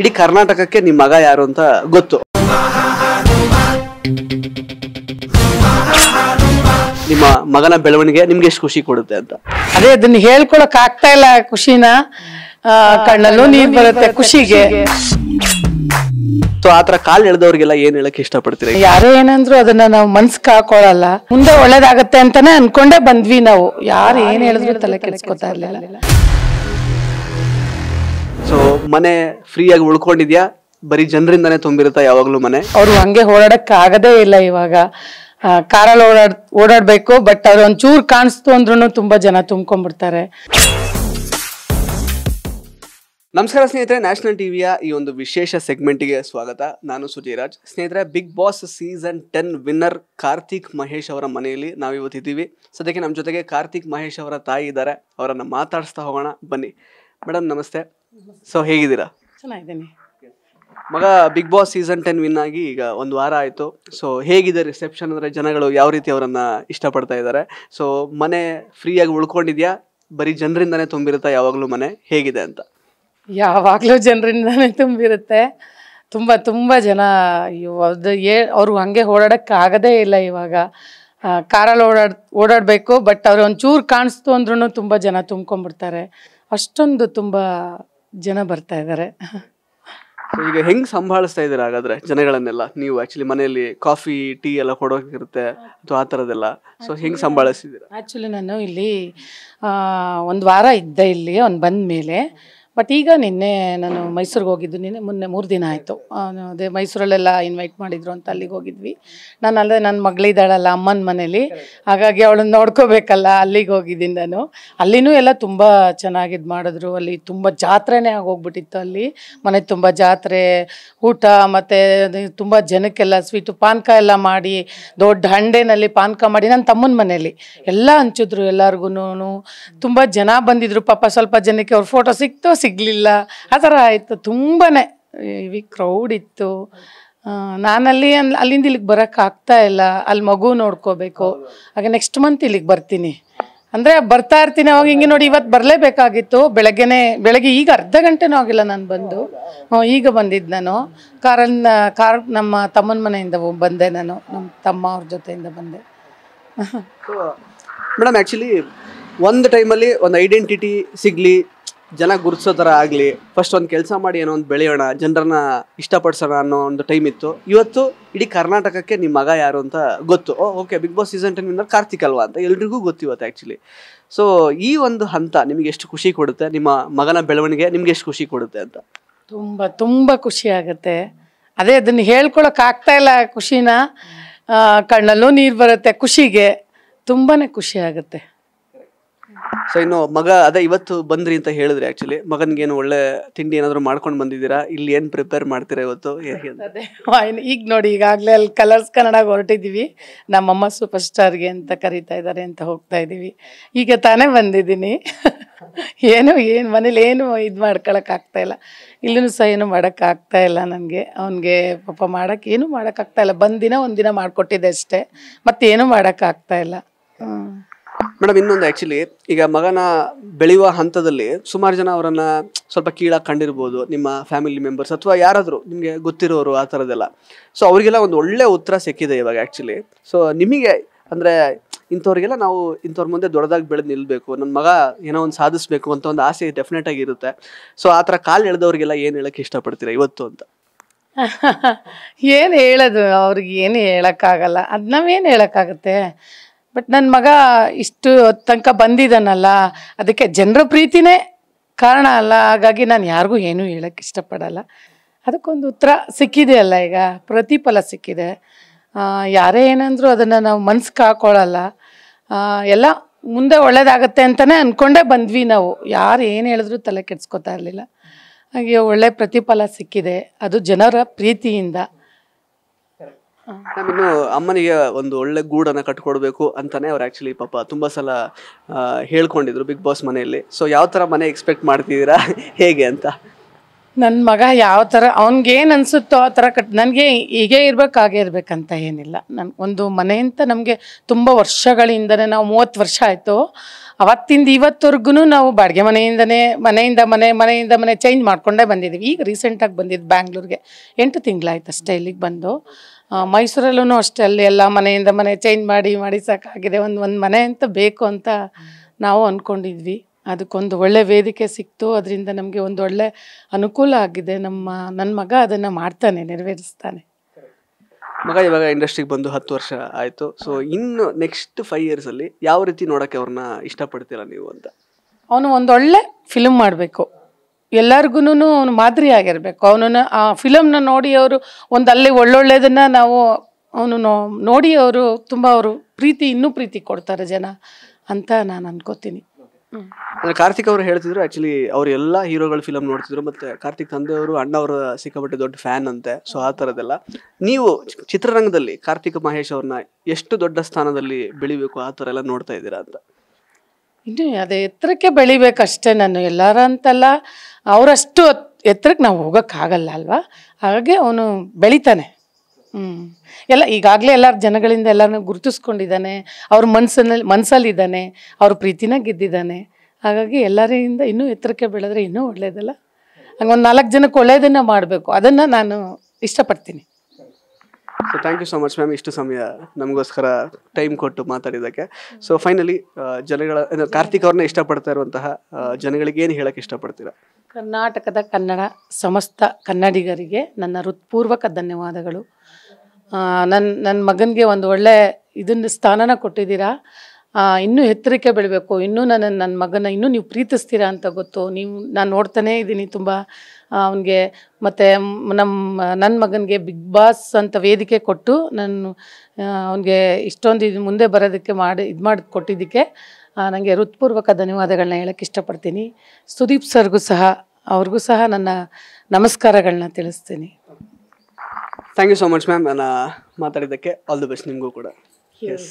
ಇಡೀ ಕರ್ನಾಟಕಕ್ಕೆ ನಿಮ್ಮ ಮಗ ಯಾರು ಅಂತ ಗೊತ್ತು ನಿಮ್ಮ ಮಗನ ಬೆಳವಣಿಗೆ ನಿಮ್ಗೆ ಎಷ್ಟು ಖುಷಿ ಕೊಡುತ್ತೆ ಅಂತ ಅದೇ ಅದನ್ನ ಹೇಳ್ಕೊಳಕ್ ಆಗ್ತಾ ಇಲ್ಲ ಖುಷಿನ ಕಣ್ಣಲ್ಲೂ ನೀರ್ ಬರುತ್ತೆ ಖುಷಿಗೆ ಆತರ ಕಾಲ್ ಎಳೆದವ್ರಿಗೆಲ್ಲ ಏನ್ ಹೇಳಕ್ ಇಷ್ಟಪಡ್ತೀರಿ ಯಾರು ಏನಂದ್ರು ಅದನ್ನ ನಾವು ಮನ್ಸ್ ಹಾಕೊಳಲ್ಲ ಮುಂದೆ ಒಳ್ಳೇದಾಗತ್ತೆ ಅಂತಾನೆ ಅನ್ಕೊಂಡೇ ಬಂದ್ವಿ ನಾವು ಯಾರು ಏನ್ ಹೇಳಿದ್ರು ತಲೆ ಕೆಡಿಸ್ಕೊತಾ ಇರ್ಲಿಲ್ಲ ಮನೆ ಫ್ರೀಯಾಗಿ ಉಳ್ಕೊಂಡಿದ್ಯಾ ಬರೀ ಜನರಿಂದಾನೇ ತುಂಬಿರುತ್ತಾ ಯಾವಾಗ್ಲೂ ಮನೆ ಅವ್ರು ಹಂಗೆ ಓಡಾಡಕ್ ಆಗದೇ ಇಲ್ಲ ಇವಾಗ ಕಾರಲ್ಲಿ ಓಡಾಡ್ ಓಡಾಡ್ಬೇಕು ಬಟ್ ಅವ್ರು ಒಂಚೂರು ಕಾಣಿಸ್ತು ಅಂದ್ರೂ ತುಂಬಾ ಜನ ತುಂಬ್ಕೊಂಡ್ಬಿಡ್ತಾರೆ ನಮಸ್ಕಾರ ಸ್ನೇಹಿತರೆ ನ್ಯಾಷನಲ್ ಟಿವಿಯ ಈ ಒಂದು ವಿಶೇಷ ಗೆ ಸ್ವಾಗತ ನಾನು ಸುಜಯರಾಜ್ ಸ್ನೇಹಿತರೆ Bigg Boss season ten winner Karthik Mahesh ಅವರ ಮನೆಯಲ್ಲಿ ನಾವು ಇವತ್ತಿದ್ದೀವಿ ಸದ್ಯಕ್ಕೆ ನಮ್ಮ ಜೊತೆಗೆ ಕಾರ್ತಿಕ್ ಮಹೇಶ್ ಅವರ ತಾಯಿ ಇದ್ದಾರೆ ಅವರನ್ನು ಮಾತಾಡಿಸ್ತಾ ಹೋಗೋಣ ಬನ್ನಿ ಮೇಡಮ್ ನಮಸ್ತೆ ಸೊ ಹೇಗಿದ್ದೀರಾ ಚೆನ್ನಾಗಿದ್ದೀನಿ ಮಗ Bigg Boss season ten win ಆಗಿ ಈಗ ಒಂದು ವಾರ ಆಯಿತು ಸೊ ಹೇಗಿದೆ ರಿಸೆಪ್ಷನ್ ಅಂದರೆ ಜನಗಳು ಯಾವ ರೀತಿ ಅವರನ್ನು ಇಷ್ಟಪಡ್ತಾ ಇದ್ದಾರೆ ಸೊ ಮನೆ ಫ್ರೀಯಾಗಿ ಉಳ್ಕೊಂಡಿದ್ಯಾ ಬರೀ ಜನರಿಂದನೇ ತುಂಬಿರುತ್ತಾ ಯಾವಾಗಲೂ ಮನೆ ಹೇಗಿದೆ ಅಂತ ಯಾವಾಗಲೂ ಜನರಿಂದನೇ ತುಂಬಿರುತ್ತೆ ತುಂಬ ತುಂಬ ಜನ ಅಯ್ಯೋ ಅದು ಏ ಅವರು ಹಾಗೆ ಓಡಾಡೋಕ್ಕಾಗದೇ ಇಲ್ಲ ಇವಾಗ ಕಾರಲ್ಲಿ ಓಡಾಡ್ ಓಡಾಡಬೇಕು ಬಟ್ ಅವ್ರು ಒಂಚೂರು ಕಾಣಿಸ್ತು ಅಂದ್ರೂ ತುಂಬ ಜನ ತುಂಬ್ಕೊಂಡ್ಬಿಡ್ತಾರೆ ಅಷ್ಟೊಂದು ತುಂಬ ಜನ ಬರ್ತಾ ಇದ್ದಾರೆ ಈಗ ಹೆಂಗ್ ಸಂಭಾಳಿಸ್ತಾ ಇದ್ದೀರ ಹಾಗಾದ್ರೆ ಜನಗಳನ್ನೆಲ್ಲ ನೀವು ಆಕ್ಚುಲಿ ಮನೆಯಲ್ಲಿ ಕಾಫಿ ಟೀ ಎಲ್ಲ ಕೊಡೋಕಿರುತ್ತೆ ಅಥವಾ ಆ ಥರದ್ದೆಲ್ಲ ಸೊ ಹೆಂಗ್ ಸಂಭಾಳಿಸಿದ್ದೀರಾ ಆ್ಯಕ್ಚುಲಿ ನಾನು ಇಲ್ಲಿ ಒಂದು ವಾರ ಇದ್ದೆ ಇಲ್ಲಿ ಅವ್ನು ಬಂದ ಮೇಲೆ ಬಟ್ ಈಗ ನಿನ್ನೆ ನಾನು ಮೈಸೂರಿಗೆ ಹೋಗಿದ್ದು ನಿನ್ನೆ ಮೊನ್ನೆ ಮೂರು ದಿನ ಆಯಿತು ಅದೇ ಮೈಸೂರಲ್ಲೆಲ್ಲ ಇನ್ವೈಟ್ ಮಾಡಿದ್ರು ಅಂತ ಅಲ್ಲಿಗೆ ಹೋಗಿದ್ವಿ ನಾನು ಅಲ್ಲದೆ ನನ್ನ ಮಗಳಿದ್ದಾಳಲ್ಲ ಅಮ್ಮನ ಮನೇಲಿ ಹಾಗಾಗಿ ಅವಳನ್ನು ನೋಡ್ಕೋಬೇಕಲ್ಲ ಅಲ್ಲಿಗೆ ಹೋಗಿದ್ದೀನಿ ನಾನು ಅಲ್ಲಿನೂ ಎಲ್ಲ ತುಂಬ ಚೆನ್ನಾಗಿ ಮಾಡಿದ್ರು ಅಲ್ಲಿ ತುಂಬ ಜಾತ್ರೆನೇ ಆಗೋಗ್ಬಿಟ್ಟಿತ್ತು ಅಲ್ಲಿ ಮನೆ ತುಂಬ ಜಾತ್ರೆ ಊಟ ಮತ್ತು ತುಂಬ ಜನಕ್ಕೆಲ್ಲ ಸ್ವೀಟು ಪಾನಕ ಎಲ್ಲ ಮಾಡಿ ದೊಡ್ಡ ಹಂಡೆನಲ್ಲಿ ಪಾನಕ ಮಾಡಿ ನನ್ನ ತಮ್ಮನ ಮನೇಲಿ ಎಲ್ಲ ಹಂಚಿದ್ರು ಎಲ್ಲರಿಗೂ ತುಂಬ ಜನ ಬಂದಿದ್ರು ಪಾಪ ಸ್ವಲ್ಪ ಜನಕ್ಕೆ ಅವ್ರ ಫೋಟೋ ಸಿಕ್ತು ಸಿಗಲಿಲ್ಲ ಆ ಥರ ಆಯಿತು ತುಂಬಾ ಇವಿ ಕ್ರೌಡ್ ಇತ್ತು ನಾನಲ್ಲಿ ಅಲ್ಲಿ ಅಲ್ಲಿಂದ ಇಲ್ಲಿಗೆ ಬರೋಕ್ಕೆ ಆಗ್ತಾ ಇಲ್ಲ ಅಲ್ಲಿ ಮಗು ನೋಡ್ಕೋಬೇಕು ಹಾಗೆ ನೆಕ್ಸ್ಟ್ ಮಂತ್ ಇಲ್ಲಿಗೆ ಬರ್ತೀನಿ ಅಂದರೆ ಬರ್ತಾ ಇರ್ತೀನಿ ಅವಾಗ ಹಿಂಗೆ ನೋಡಿ ಇವತ್ತು ಬರಲೇಬೇಕಾಗಿತ್ತು ಬೆಳಗ್ಗೆನೇ ಬೆಳಗ್ಗೆ ಈಗ ಅರ್ಧ ಗಂಟೆನೂ ಆಗಿಲ್ಲ ನಾನು ಬಂದು ಈಗ ಬಂದಿದ್ದು ನಾನು ಕಾರನ್ನ ಕಾರ್ ನಮ್ಮ ತಮ್ಮನ ಮನೆಯಿಂದ ಬಂದೆ ನಾನು ನಮ್ಮ ತಮ್ಮ ಅವ್ರ ಜೊತೆಯಿಂದ ಬಂದೆ ಮೇಡಮ್ ಆ್ಯಕ್ಚುಲಿ ಒಂದು ಟೈಮಲ್ಲಿ ಒಂದು ಐಡೆಂಟಿಟಿ ಸಿಗಲಿ ಜನ ಗುರುತಿಸೋ ಥರ ಆಗಲಿ ಫಸ್ಟ್ ಒಂದು ಕೆಲಸ ಮಾಡಿ ಏನೋ ಒಂದು ಬೆಳೆಯೋಣ ಜನರನ್ನ ಇಷ್ಟಪಡಿಸೋಣ ಅನ್ನೋ ಒಂದು ಟೈಮ್ ಇತ್ತು ಇವತ್ತು ಇಡೀ ಕರ್ನಾಟಕಕ್ಕೆ ನಿಮ್ಮ ಮಗ ಯಾರು ಅಂತ ಗೊತ್ತು okay Bigg Boss season ten Karthik ಅಲ್ವಾ ಅಂತ ಎಲ್ರಿಗೂ ಗೊತ್ತು ಇವತ್ತು ಆ್ಯಕ್ಚುಲಿ ಸೊ ಈ ಒಂದು ಹಂತ ನಿಮಗೆ ಎಷ್ಟು ಖುಷಿ ಕೊಡುತ್ತೆ ನಿಮ್ಮ ಮಗನ ಬೆಳವಣಿಗೆ ನಿಮ್ಗೆ ಎಷ್ಟು ಖುಷಿ ಕೊಡುತ್ತೆ ಅಂತ ತುಂಬ ತುಂಬ ಖುಷಿ ಆಗುತ್ತೆ ಅದೇ ಅದನ್ನು ಹೇಳ್ಕೊಳಕ್ ಆಗ್ತಾ ಇಲ್ಲ ಖುಷಿನ ಕಣ್ಣಲ್ಲೂ ನೀರು ಬರುತ್ತೆ ಖುಷಿಗೆ ತುಂಬಾ ಖುಷಿ ಆಗುತ್ತೆ ಸೊ ಇನ್ನು ಮಗ ಅದೇ ಇವತ್ತು ಬಂದ್ರಿ ಅಂತ ಹೇಳಿದ್ರೆ ಆಕ್ಚುಲಿ ಮಗನಿಗೇನು ಒಳ್ಳೆ ತಿಂಡಿ ಏನಾದ್ರು ಮಾಡ್ಕೊಂಡು ಬಂದಿದ್ದೀರಾ ಇಲ್ಲಿ ಏನು ಪ್ರಿಪೇರ್ ಮಾಡ್ತೀರಾ ಇವತ್ತು ಈಗ ನೋಡಿ ಈಗಾಗಲೇ ಅಲ್ಲಿ ಕಲರ್ಸ್ ಕನ್ನಡ ಹೊರಟಿದ್ದೀವಿ ನಮ್ಮಮ್ಮ ಸೂಪರ್ ಸ್ಟಾರ್ಗೆ ಅಂತ ಕರಿತಾ ಇದ್ದಾರೆ ಅಂತ ಹೋಗ್ತಾ ಇದ್ದೀವಿ ಈಗ ತಾನೇ ಬಂದಿದ್ದೀನಿ ಏನು ಏನು ಮನೇಲಿ ಏನು ಇದು ಮಾಡ್ಕೊಳಕ್ ಆಗ್ತಾ ಇಲ್ಲ ಇಲ್ಲೂ ಸಹ ಏನು ಆಗ್ತಾ ಇಲ್ಲ ನನಗೆ ಅವನಿಗೆ ಪಾಪ ಏನು ಏನೂ ಆಗ್ತಾ ಇಲ್ಲ ಬಂದಿನ ಒಂದಿನ ಮಾಡಿಕೊಟ್ಟಿದ್ದೆ ಅಷ್ಟೇ ಮತ್ತೇನು ಆಗ್ತಾ ಇಲ್ಲ ಮೇಡಮ್ ಇನ್ನೊಂದು ಆ್ಯಕ್ಚುಲಿ ಈಗ ಮಗನ ಬೆಳೆಯುವ ಹಂತದಲ್ಲಿ ಸುಮಾರು ಜನ ಅವರನ್ನು ಸ್ವಲ್ಪ ಕೀಳಾಗಿ ಕಂಡಿರ್ಬೋದು ನಿಮ್ಮ ಫ್ಯಾಮಿಲಿ ಮೆಂಬರ್ಸ್ ಅಥವಾ ಯಾರಾದರೂ ನಿಮಗೆ ಗೊತ್ತಿರೋರು ಆ ಥರದ್ದೆಲ್ಲ ಸೊ ಅವರಿಗೆಲ್ಲ ಒಂದು ಒಳ್ಳೆ ಉತ್ತರ ಸಿಕ್ಕಿದೆ ಇವಾಗ ಆ್ಯಕ್ಚುಲಿ ಸೊ ನಿಮಗೆ ಅಂದರೆ ಇಂಥವ್ರಿಗೆಲ್ಲ ನಾವು ಇಂಥವ್ರ ಮುಂದೆ ದೊಡ್ಡದಾಗಿ ಬೆಳೆದು ನಿಲ್ಲಬೇಕು ನನ್ನ ಮಗ ಏನೋ ಒಂದು ಸಾಧಿಸಬೇಕು ಅಂತ ಒಂದು ಆಸೆ ಡೆಫಿನೆಟ್ ಆಗಿರುತ್ತೆ ಸೊ ಆ ಥರ ಕಾಲು ಎಳೆದವ್ರಿಗೆಲ್ಲ ಏನು ಹೇಳೋಕ್ಕೆ ಇಷ್ಟಪಡ್ತೀರಾ ಇವತ್ತು ಅಂತ ಏನು ಹೇಳೋದು ಅವ್ರಿಗೆ ಏನು ಹೇಳೋಕ್ಕಾಗಲ್ಲ ಅದು ನಾವೇನು ಹೇಳೋಕ್ಕಾಗತ್ತೆ ಬಟ್ ನನ್ನ ಮಗ ಇಷ್ಟು ತನಕ ಬಂದಿದ್ದಾನಲ್ಲ ಅದಕ್ಕೆ ಜನರ ಪ್ರೀತಿನೇ ಕಾರಣ ಅಲ್ಲ ಹಾಗಾಗಿ ನಾನು ಯಾರಿಗೂ ಏನೂ ಹೇಳೋಕ್ಕೆ ಇಷ್ಟಪಡಲ್ಲ ಅದಕ್ಕೊಂದು ಉತ್ತರ ಸಿಕ್ಕಿದೆ ಅಲ್ಲ ಈಗ ಪ್ರತಿಫಲ ಸಿಕ್ಕಿದೆ ಯಾರೇ ಏನಂದರೂ ಅದನ್ನು ನಾವು ಮನ್ಸಿಗೆ ಹಾಕೊಳ್ಳಲ್ಲ ಎಲ್ಲ ಮುಂದೆ ಒಳ್ಳೇದಾಗತ್ತೆ ಅಂತಲೇ ಅಂದ್ಕೊಂಡೇ ಬಂದ್ವಿ ನಾವು ಯಾರು ಏನು ಹೇಳಿದ್ರು ತಲೆ ಕೆಡ್ಸ್ಕೊತಾ ಇರಲಿಲ್ಲ ಹಾಗೆ ಒಳ್ಳೆ ಪ್ರತಿಫಲ ಸಿಕ್ಕಿದೆ ಅದು ಜನರ ಪ್ರೀತಿಯಿಂದ ನಾವಿನ್ನು ಅಮ್ಮನಿಗೆ ಒಂದು ಒಳ್ಳೆ ಗೂಡನ್ನು ಕಟ್ಕೊಡ್ಬೇಕು ಅಂತಾನೆ ಅವ್ರು ಆಕ್ಚುಲಿ ಪಾಪ ತುಂಬ ಸಲ ಹೇಳ್ಕೊಂಡಿದ್ರು ಬಿಗ್ ಬಾಸ್ ಮನೆಯಲ್ಲಿ ಸೊ ಯಾವ ತರ ಮನೆ ಎಕ್ಸ್ಪೆಕ್ಟ್ ಮಾಡ್ತಿದ್ದೀರಾ ಹೇಗೆ ಅಂತ ನನ್ನ ಮಗ ಯಾವ ಥರ ಅವ್ನಿಗೇನು ಅನಿಸುತ್ತೋ ಆ ಥರ ಕಟ್ ನನಗೆ ಹೀಗೆ ಇರಬೇಕು ಹಾಗೆ ಇರಬೇಕಂತ ಏನಿಲ್ಲ ನನ್ನ ಒಂದು ಮನೆಯಂತ ನಮಗೆ ತುಂಬ ವರ್ಷಗಳಿಂದನೇ ನಾವು ಮೂವತ್ತು ವರ್ಷ ಆಯಿತು ಅವತ್ತಿಂದ ಇವತ್ತವರೆಗೂ ನಾವು ಬಾಡಿಗೆ ಮನೆಯಿಂದನೇ ಮನೆಯಿಂದ ಮನೆ ಮನೆಯಿಂದ ಮನೆ ಚೇಂಜ್ ಮಾಡಿಕೊಂಡೇ ಬಂದಿದ್ವಿ ಈಗ ರೀಸೆಂಟಾಗಿ ಬಂದಿದ್ದು ಬ್ಯಾಂಗ್ಳೂರಿಗೆ ಎಂಟು ತಿಂಗಳಾಯ್ತು ಅಷ್ಟೇ ಇಲ್ಲಿಗೆ ಬಂದು ಮೈಸೂರಲ್ಲೂ ಅಷ್ಟೇ ಅಲ್ಲಿ ಎಲ್ಲ ಮನೆಯಿಂದ ಮನೆ ಚೇಂಜ್ ಮಾಡಿ ಮಾಡಿ ಸಾಕಾಗಿದೆ ಒಂದು ಒಂದು ಮನೆ ಅಂತ ಬೇಕು ಅಂತ ನಾವು ಅಂದ್ಕೊಂಡಿದ್ವಿ ಅದಕ್ಕೊಂದು ಒಳ್ಳೆ ವೇದಿಕೆ ಸಿಕ್ತು ಅದರಿಂದ ನಮಗೆ ಒಂದು ಒಳ್ಳೆ ಅನುಕೂಲ ಆಗಿದೆ ನಮ್ಮ ನನ್ನ ಮಗ ಅದನ್ನು ಮಾಡ್ತಾನೆ ನೆರವೇರಿಸ್ತಾನೆ ಮಗ ಇವಾಗ ಇಂಡಸ್ಟ್ರಿಗೆ ಬಂದು ಹತ್ತು ವರ್ಷ ಆಯಿತು ಸೊ ಇನ್ನು ನೆಕ್ಸ್ಟ್ ಫೈವ್ ಇಯರ್ಸಲ್ಲಿ ಯಾವ ರೀತಿ ನೋಡೋಕ್ಕೆ ಅವ್ರನ್ನ ಇಷ್ಟಪಡ್ತೀರ ನೀವು ಅಂತ ಅವನು ಒಂದೊಳ್ಳೆ ಫಿಲಮ್ ಮಾಡಬೇಕು ಎಲ್ಲರಿಗೂ ಅವನು ಮಾದರಿ ಆಗಿರಬೇಕು ಅವನನ್ನು ಆ ಫಿಲಮ್ನ ನೋಡಿ ಅವರು ಒಂದು ಅಲ್ಲಿ ಒಳ್ಳೊಳ್ಳೆಯದನ್ನು ನಾವು ಅವನು ನೋಡಿ ಅವರು ತುಂಬ ಅವರು ಪ್ರೀತಿ ಇನ್ನೂ ಪ್ರೀತಿ ಕೊಡ್ತಾರೆ ಜನ ಅಂತ ನಾನು ಅನ್ಕೋತೀನಿ ಅಂದ್ರೆ ಕಾರ್ತಿಕ್ ಅವರು ಹೇಳ್ತಿದ್ರು ಆಕ್ಚುಲಿ ಅವ್ರ ಎಲ್ಲಾ ಹೀರೋಗಳ ಫಿಲಮ್ ನೋಡ್ತಿದ್ರು ಮತ್ತೆ ಕಾರ್ತಿಕ್ ತಂದೆಯವರು ಅಣ್ಣವರ ಸಿಕ್ಕಾಪಟ್ಟೆ ದೊಡ್ಡ ಫ್ಯಾನ್ ಅಂತೆ ಸೊ ಆ ತರದೆಲ್ಲ ನೀವು ಚಿತ್ರರಂಗದಲ್ಲಿ ಕಾರ್ತಿಕ್ ಮಹೇಶ್ ಅವ್ರನ್ನ ಎಷ್ಟು ದೊಡ್ಡ ಸ್ಥಾನದಲ್ಲಿ ಬೆಳಿಬೇಕು ಆ ತರ ಎಲ್ಲ ನೋಡ್ತಾ ಇದ್ದೀರಾ ಅಂತ ಇನ್ನು ಅದೇ ಎತ್ತರಕ್ಕೆ ಬೆಳಿಬೇಕಷ್ಟೇ ನಾನು ಎಲ್ಲಾರ ಅಂತಲ್ಲ ಅವರಷ್ಟು ಎತ್ತರಕ್ಕೆ ನಾವು ಹೋಗೋಕ್ಕಾಗಲ್ಲ ಅಲ್ವಾ ಹಾಗಾಗಿ ಅವನು ಬೆಳಿತಾನೆ ಹ್ಮ್ ಎಲ್ಲ ಈಗಾಗಲೇ ಎಲ್ಲರ ಜನಗಳಿಂದ ಎಲ್ಲರನ್ನ ಗುರುತಿಸ್ಕೊಂಡಿದ್ದಾನೆ ಅವ್ರ ಮನ್ಸಲ್ಲಿ ಮನಸ್ಸಲ್ಲಿದ್ದಾನೆ ಅವ್ರ ಪ್ರೀತಿನ ಗೆದ್ದಿದ್ದಾನೆ ಹಾಗಾಗಿ ಎಲ್ಲರಿಂದ ಇನ್ನೂ ಎತ್ತರಕ್ಕೆ ಬೆಳೆದ್ರೆ ಇನ್ನೂ ಒಳ್ಳೆಯದಲ್ಲ ಹಂಗೆ ಒಂದು ನಾಲ್ಕು ಜನಕ್ಕೆ ಒಳ್ಳೆಯದನ್ನು ಮಾಡಬೇಕು ಅದನ್ನು ನಾನು ಇಷ್ಟಪಡ್ತೀನಿ so thank you so much ma'am ಇಷ್ಟು ಸಮಯ ನಮಗೋಸ್ಕರ ಟೈಮ್ ಕೊಟ್ಟು ಮಾತಾಡಿದ್ದಕ್ಕೆ ಸೊ ಫೈನಲಿ ಜನಗಳ ಕಾರ್ತಿಕ್ ಅವ್ರನ್ನ ಇಷ್ಟಪಡ್ತಾ ಇರುವಂತಹ ಜನಗಳಿಗೆ ಏನು ಹೇಳಕ್ಕೆ ಇಷ್ಟಪಡ್ತೀರಾ ಕರ್ನಾಟಕದ ಕನ್ನಡ ಸಮಸ್ತ ಕನ್ನಡಿಗರಿಗೆ ನನ್ನ ಹೃತ್ಪೂರ್ವಕ ಧನ್ಯವಾದಗಳು ನನ್ನ ನನ್ನ ಮಗನಿಗೆ ಒಂದು ಒಳ್ಳೆ ಇದನ್ನ ಸ್ಥಾನನ ಕೊಟ್ಟಿದ್ದೀರಾ ಇನ್ನೂ ಎತ್ತರಕ್ಕೆ ಬೆಳಬೇಕು ಇನ್ನೂ ನನ್ನ ನನ್ನ ಮಗನ ಇನ್ನೂ ನೀವು ಪ್ರೀತಿಸ್ತೀರಾ ಅಂತ ಗೊತ್ತು ನೀವು ನಾನು ನೋಡ್ತಾನೇ ಇದ್ದೀನಿ ತುಂಬ ಅವನಿಗೆ ಮತ್ತು ನಮ್ಮ ನನ್ನ ಮಗನಿಗೆ ಬಿಗ್ ಬಾಸ್ ಅಂತ ವೇದಿಕೆ ಕೊಟ್ಟು ನಾನು ಅವನಿಗೆ ಇಷ್ಟೊಂದು ಇದು ಮುಂದೆ ಬರೋದಕ್ಕೆ ಮಾಡಿ ಇದು ಮಾಡಿ ಕೊಟ್ಟಿದ್ದಕ್ಕೆ ನನಗೆ ಹೃತ್ಪೂರ್ವಕ ಧನ್ಯವಾದಗಳನ್ನ ಹೇಳೋಕ್ಕೆ ಇಷ್ಟಪಡ್ತೀನಿ ಸುದೀಪ್ ಸರ್ಗೂ ಸಹ ಅವ್ರಿಗೂ ಸಹ ನನ್ನ ನಮಸ್ಕಾರಗಳನ್ನ ತಿಳಿಸ್ತೀನಿ thank you so much ma'am ನಾನು ಮಾತಾಡಿದ್ದಕ್ಕೆ ಆಲ್ ದಿ ಬೆಸ್ಟ್ ನಿಮಗೂ ಕೂಡ ಎಸ್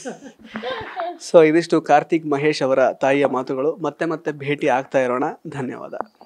ಸೊ ಇದಿಷ್ಟು ಕಾರ್ತಿಕ್ ಮಹೇಶ್ ಅವರ ತಾಯಿಯ ಮಾತುಗಳು ಮತ್ತೆ ಮತ್ತೆ ಭೇಟಿ ಆಗ್ತಾ ಇರೋಣ ಧನ್ಯವಾದ